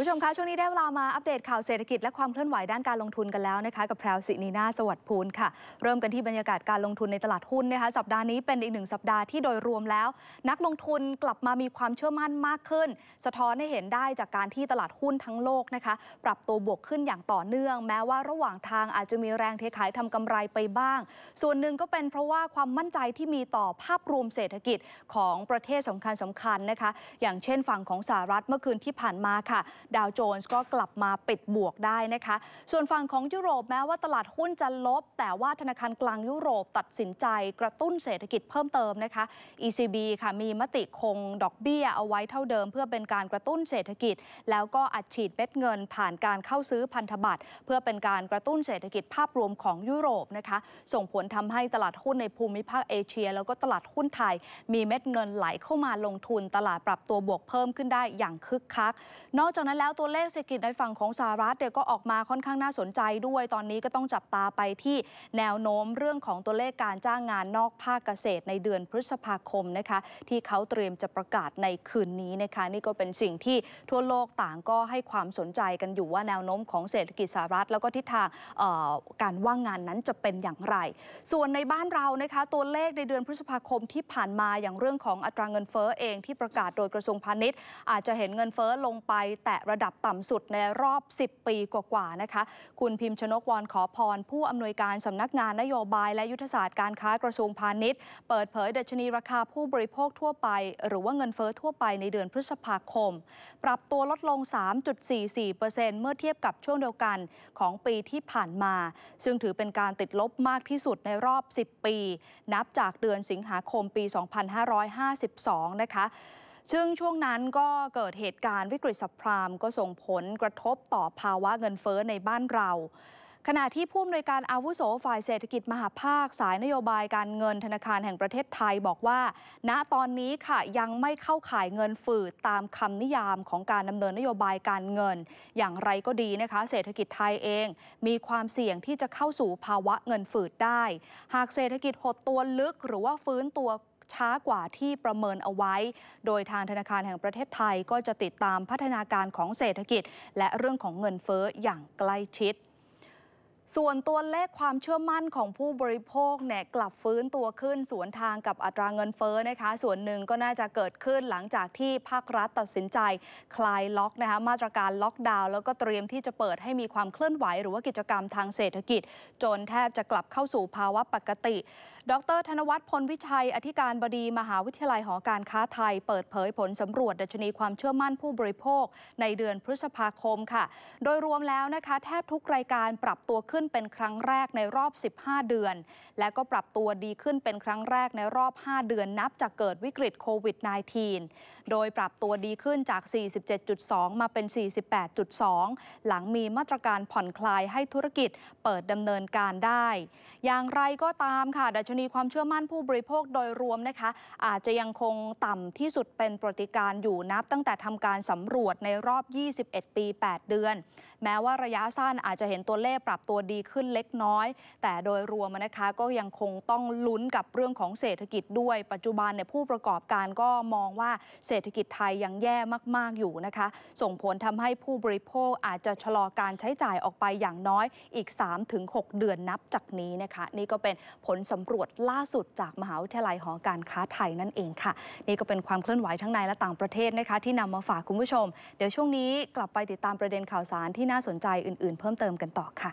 ผู้ชมคะช่วงนี้ได้เวลามาอัปเดตข่าวเศรษฐกิจและความเคลื่อนไหวด้านการลงทุนกันแล้วนะคะกับแพรวสินีนาสวัสดิ์พูลค่ะ เริ่มกันที่บรรยากาศการลงทุนในตลาดหุ้นนะคะสัปดาห์นี้เป็นอีกหนึ่งสัปดาห์ที่โดยรวมแล้ว นักลงทุนกลับมามีความเชื่อมั่นมากขึ้น สะท้อนให้เห็นได้จากการที่ตลาดหุ้นทั้งโลกนะคะ ปรับตัวบวกขึ้นอย่างต่อเนื่อง แม้ว่าระหว่างทางอาจจะมีแรงเทขายทำกำไรไปบ้าง ส่วนหนึ่งก็เป็นเพราะว่าความมั่นใจที่มีต่อภาพรวมเศรษฐกิจของประเทศสำคัญสำคัญนะคะ อย่างเช่นฝั่งของสหรัฐเมื่อคืนที่ผ่านมาค่ะดาวโจนส์ก็กลับมาปิดบวกได้นะคะ ส่วนฝั่งของยุโรปแม้ว่าตลาดหุ้นจะลบ แต่ว่าธนาคารกลางยุโรปตัดสินใจ กระตุ้นเศรษฐกิจเพิ่มเติมนะคะ ECB ค่ะมีมติคงดอกเบี้ยเอาไว้เท่าเดิม เพื่อเป็นการกระตุ้นเศรษฐกิจ แล้วก็อัดฉีดเม็ดเงิน ผ่านการเข้าซื้อพันธบัตรเพื่อเป็นการกระตุ้นเศรษฐกิจภาพรวมของยุโรปนะคะ ส่งผลทำให้ตลาดหุ้นในภูมิภาคเอเชีย แล้วก็ตลาดหุ้นไทย มีเม็ดเงินไหลเข้ามาลงทุน ตลาดปรับตัวบวกเพิ่มขึ้นได้อย่างคึกคัก นอกจากนั้น้นแล้วตัวเลขเศรษฐกิจในฝั่งของสหรัฐเนี่ยก็ออกมาค่อนข้างน่าสนใจด้วยตอนนี้ก็ต้องจับตาไปที่แนวโน้มเรื่องของตัวเลขการจ้างงานนอกภาคเกษตร ในเดือนพฤษภาคมนะคะที่เขาเตรียมจะประกาศในคืนนี้นะคะนี่ก็เป็นสิ่งที่ทั่วโลกต่างก็ให้ความสนใจกันอยู่ว่าแนวโน้มของเศรษฐกิจสหรัฐแล้วก็ทิศทางการว่างงานนั้นจะเป็นอย่างไร ส่วนในบ้านเรานะคะตัวเลขในเดือนพฤษภาคม ที่ผ่านมาอย่างเรื่องของอัตราเงินเฟ้อเองที่ประกาศโดยกระทรวงพาณิชย์ อาจจะเห็นเงินเฟ้อลงไป แตะระดับต่ำสุดในรอบ 10 ปีกว่าๆ นะคะ คุณพิมพ์ชนกวรขอพรผู้อำนวยการสำนักงานนโยบายและยุทธศาสตร์การค้ากระทรวงพาณิชย์ เปิดเผยดัชนีราคาผู้บริโภคทั่วไป หรือว่าเงินเฟ้อทั่วไปในเดือนพฤษภาคม ปรับตัวลดลง 3.44%เมื่อเทียบกับช่วงเดียวกันของปีที่ผ่านมา ซึ่งถือเป็นการติดลบมากที่สุดในรอบ 10 ปี นับจากเดือนสิงหาคมปี 2552 นะคะซึ่งช่วงนั้นก็เกิดเหตุการณ์วิกฤตสัพพรามก็ส่งผลกระทบต่อภาวะเงินเฟ้อในบ้านเรา ขณะที่ผู้อำนวยการอาวุโสฝ่ายเศรษฐกิจมหาภาคสายนโยบายการเงินธนาคารแห่งประเทศไทยบอกว่า ณตอนนี้ค่ะยังไม่เข้าข่ายเงินฝืดตามคำนิยามของการดำเนินนโยบายการเงิน อย่างไรก็ดีนะคะ เศรษฐกิจไทยเองมีความเสี่ยงที่จะเข้าสู่ภาวะเงินฝืดได้ หากเศรษฐกิจหดตัวลึกหรือว่าฟื้นตัวช้ากว่าที่ประเมินเอาไว้ โดยทางธนาคารแห่งประเทศไทยก็จะติดตามพัฒนาการของเศรษฐกิจ และเรื่องของเงินเฟ้ออย่างใกล้ชิดส่วนตัวเลขความเชื่อมั่นของผู้บริโภคเนี่ยกลับฟื้นตัวขึ้นสวนทางกับอัตราเงินเฟ้อนะคะ ส่วนหนึ่งก็น่าจะเกิดขึ้นหลังจากที่ภาครัฐตัดสินใจคลายล็อกนะคะมาตรการล็อกดาวน์แล้วก็เตรียมที่จะเปิดให้มีความเคลื่อนไหวหรือว่ากิจกรรมทางเศรษฐกิจ จนแทบจะกลับเข้าสู่ภาวะปกติ ดรธนวัฒน์พลวิชัย อธิการบดีมหาวิทยาลัยหอการค้าไทย เปิดเผยผลสำรวจดัชนีความเชื่อมั่นผู้บริโภค ในเดือนพฤษภาคมค่ะ โดยรวมแล้วนะคะแทบทุกรายการปรับตัวขึ้นขึ้นเป็นครั้งแรกในรอบ 15 เดือน และก็ปรับตัวดีขึ้นเป็นครั้งแรกในรอบ 5เดือนนับจากเกิดวิกฤตโควิด -19 โดยปรับตัวดีขึ้นจาก 47.2 มาเป็น 48.2 หลังมีมาตรการผ่อนคลายให้ธุรกิจ เปิดดำเนินการได้ อย่างไรก็ตามค่ะ ดัชนีความเชื่อมั่นผู้บริโภคโดยรวมนะคะ อาจจะยังคงต่ำที่สุดเป็นปฏิการอยู่นับ ตั้งแต่ทำการสำรวจในรอบ 21 ปี 8 เดือน แม้ว่าระยะสั้นอาจจะเห็นตัวเลขปรับตัวดีขึ้นเล็กน้อย แต่โดยรวมนะคะก็ยังคงต้องลุ้นกับเรื่องของเศรษฐกิจด้วย ปัจจุบันเนี่ยผู้ประกอบการก็มองว่าเศรษฐกิจไทยยังแย่มากๆอยู่นะคะ ส่งผลทำให้ผู้บริโภคอาจจะชะลอการใช้จ่ายออกไปอย่างน้อยอีก 3-6 เดือนนับจากนี้นะคะ นี่ก็เป็นผลสำรวจล่าสุดจากมหาวิทยาลัยหอการค้าไทยนั่นเองค่ะ นี่ก็เป็นความเคลื่อนไหวทั้งในและต่างประเทศนะคะที่นำมาฝากคุณผู้ชม เดี๋ยวช่วงนี้กลับไปติดตามประเด็นข่าวสารที่น่าสนใจอื่นๆ เพิ่มเติมกันต่อค่ะ